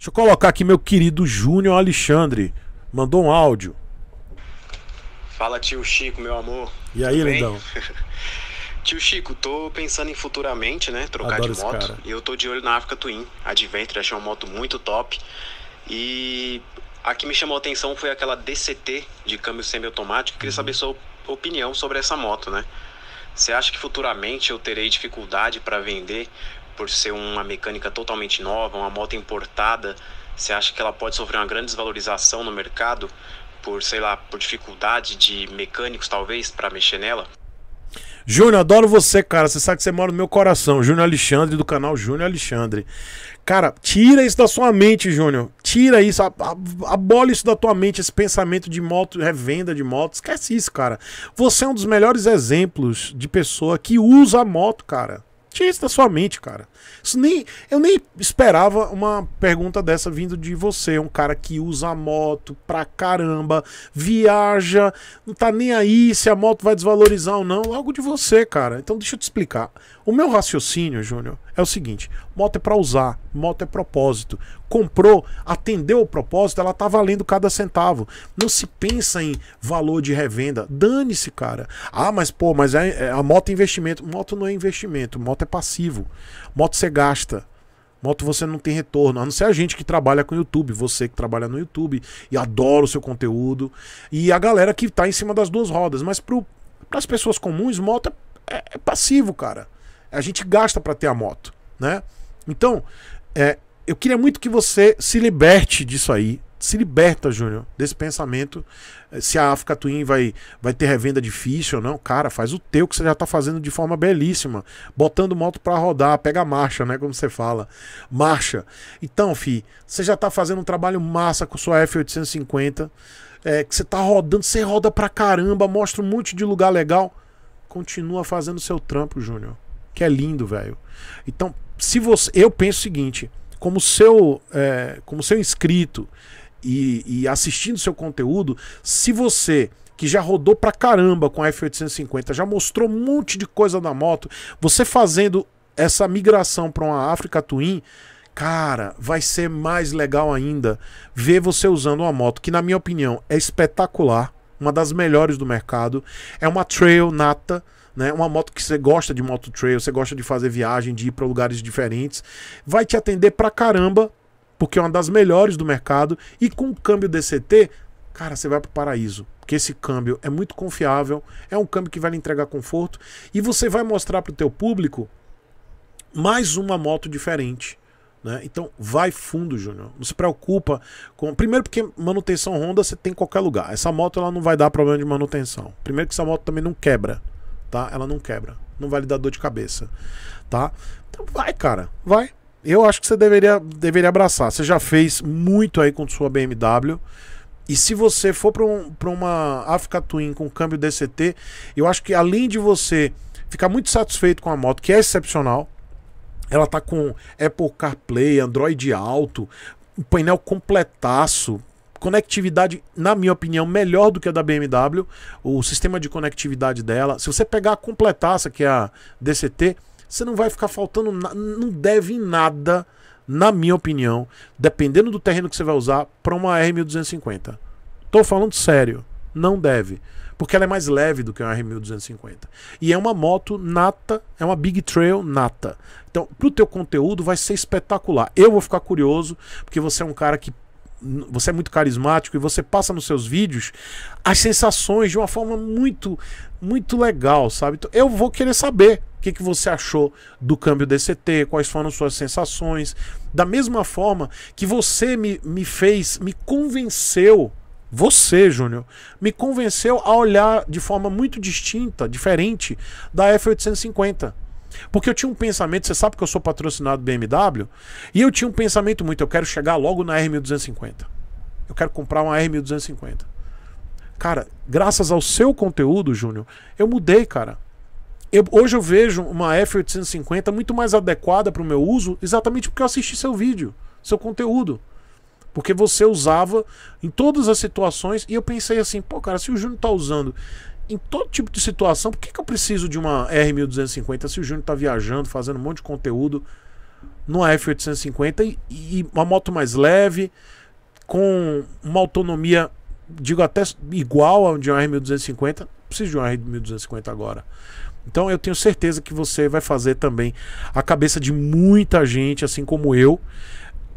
Deixa eu colocar aqui meu querido Júnior Alexandre. Mandou um áudio. Fala, tio Chico, meu amor. E aí, lindão? tio Chico, tô pensando em futuramente, né? Trocar Adoro de moto. E eu tô de olho na África Twin. Adventure, achei uma moto muito top. E a que me chamou a atenção foi aquela DCT de câmbio semiautomático. Queria uhum. saber sua opinião sobre essa moto, né? Você acha que futuramente eu terei dificuldade para vender por ser uma mecânica totalmente nova, uma moto importada, você acha que ela pode sofrer uma grande desvalorização no mercado por, sei lá, por dificuldade de mecânicos talvez para mexer nela? Júnior, adoro você, cara. Você sabe que você mora no meu coração. Júnior Alexandre, do canal Júnior Alexandre. Cara, tira isso da sua mente, Júnior. Tira isso, abole isso da tua mente, esse pensamento de moto, revenda é de moto. Esquece isso, cara. Você é um dos melhores exemplos de pessoa que usa a moto, cara. Tira isso da sua mente, cara. Isso nem, eu nem esperava uma pergunta dessa vindo de você, um cara que usa moto pra caramba, viaja, não tá nem aí se a moto vai desvalorizar ou não, algo de você, cara. Então deixa eu te explicar. O meu raciocínio, Júnior, é o seguinte: Moto é para usar, moto é propósito. Comprou, atendeu o propósito, ela tá valendo cada centavo. Não se pensa em valor de revenda. Dane-se, cara. Ah, mas pô, mas a, é, é, a moto é investimento. Moto não é investimento, moto é passivo. Moto você gasta. Moto você não tem retorno, a não ser a gente que trabalha com YouTube, você que trabalha no YouTube e adora o seu conteúdo, e a galera que tá em cima das duas rodas, mas para as pessoas comuns, moto é, é, é, passivo, cara. A gente gasta para ter a moto, né? Então, é, eu queria muito que você se liberte disso aí. Se liberta, Júnior, desse pensamento. É, se a África Twin vai, vai ter revenda difícil ou não, cara, faz o teu que você já está fazendo de forma belíssima. Botando moto para rodar, pega marcha, né? Como você fala. Marcha. Então, fi, você já está fazendo um trabalho massa com sua F850. É, que você está rodando, você roda pra caramba, mostra um monte de lugar legal. Continua fazendo seu trampo, Júnior. Que é lindo, velho. Então, se você, eu penso o seguinte, como seu, é, como seu inscrito e, e assistindo seu conteúdo, se você que já rodou pra caramba com a F850, já mostrou um monte de coisa na moto, você fazendo essa migração para uma Africa Twin, cara, vai ser mais legal ainda ver você usando uma moto que na minha opinião é espetacular, uma das melhores do mercado, é uma trail nata, né? Uma moto que você gosta de moto trail, você gosta de fazer viagem, de ir para lugares diferentes, vai te atender pra caramba, porque é uma das melhores do mercado e com o câmbio DCT, cara, você vai pro paraíso. Porque esse câmbio é muito confiável, é um câmbio que vai lhe entregar conforto e você vai mostrar pro teu público mais uma moto diferente. Né? Então vai fundo, Júnior. Não se preocupa com. Primeiro, porque manutenção Honda você tem em qualquer lugar. Essa moto ela não vai dar problema de manutenção. Primeiro que essa moto também não quebra tá? Ela não quebra. Não vai lhe dar dor de cabeça, tá? Então vai, cara, vai. Eu acho que você deveria, deveria abraçar. Você já fez muito aí com sua BMW. E se você for para um, uma Africa Twin com câmbio DCT, eu acho que além de você ficar muito satisfeito com a moto, que é excepcional, ela tá com Apple CarPlay, Android Auto, um painel completaço, conectividade, na minha opinião, melhor do que a da BMW, o sistema de conectividade dela. Se você pegar a completaça, que é a DCT, você não vai ficar faltando, não deve em nada, na minha opinião, dependendo do terreno que você vai usar, para uma R1250. Tô falando sério, não deve. Porque ela é mais leve do que uma R1250. E é uma moto nata, é uma Big Trail nata. Então, pro teu conteúdo vai ser espetacular. Eu vou ficar curioso, porque você é um cara que você é muito carismático e você passa nos seus vídeos as sensações de uma forma muito, muito legal, sabe? Então, eu vou querer saber o que, que você achou do câmbio DCT, quais foram suas sensações. Da mesma forma que você me, me fez, me convenceu você, Júnior, me convenceu a olhar de forma muito distinta, diferente da F850. Porque eu tinha um pensamento, você sabe que eu sou patrocinado BMW, e eu tinha um pensamento muito, eu quero chegar logo na R1250. Eu quero comprar uma R1250. Cara, graças ao seu conteúdo, Júnior, eu mudei, cara. Eu, hoje eu vejo uma F850 muito mais adequada para o meu uso, exatamente porque eu assisti seu vídeo, seu conteúdo. Porque você usava em todas as situações, e eu pensei assim, pô, cara, se o Júnior tá usando em todo tipo de situação, por que, que eu preciso de uma R1250 se o Júnior está viajando, fazendo um monte de conteúdo numa F850 e, e uma moto mais leve, com uma autonomia, digo até igual a de uma R1250? Preciso de uma R1250 agora. Então eu tenho certeza que você vai fazer também a cabeça de muita gente, assim como eu,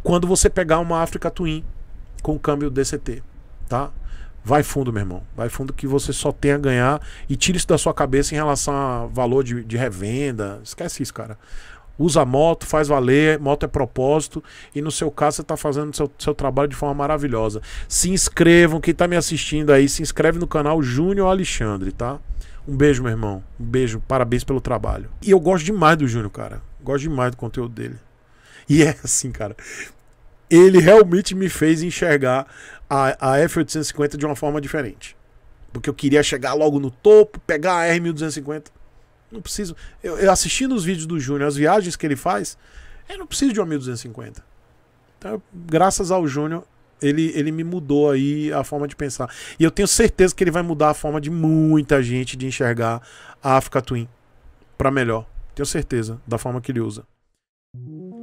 quando você pegar uma Africa Twin com câmbio DCT, tá? Vai fundo, meu irmão. Vai fundo que você só tem a ganhar e tira isso da sua cabeça em relação a valor de, de revenda. Esquece isso, cara. Usa a moto, faz valer, moto é propósito e no seu caso você está fazendo seu, seu trabalho de forma maravilhosa. Se inscrevam, quem está me assistindo aí, se inscreve no canal Júnior Alexandre, tá? Um beijo, meu irmão. Um beijo, parabéns pelo trabalho. E eu gosto demais do Júnior, cara. Gosto demais do conteúdo dele. E é assim, cara ele realmente me fez enxergar a, a F850 de uma forma diferente. Porque eu queria chegar logo no topo, pegar a R1250. Não preciso. Eu, eu assistindo os vídeos do Júnior, as viagens que ele faz, eu não preciso de uma 1250. Então, graças ao Júnior, ele, ele me mudou aí a forma de pensar. E eu tenho certeza que ele vai mudar a forma de muita gente de enxergar a Africa Twin para melhor. Tenho certeza da forma que ele usa.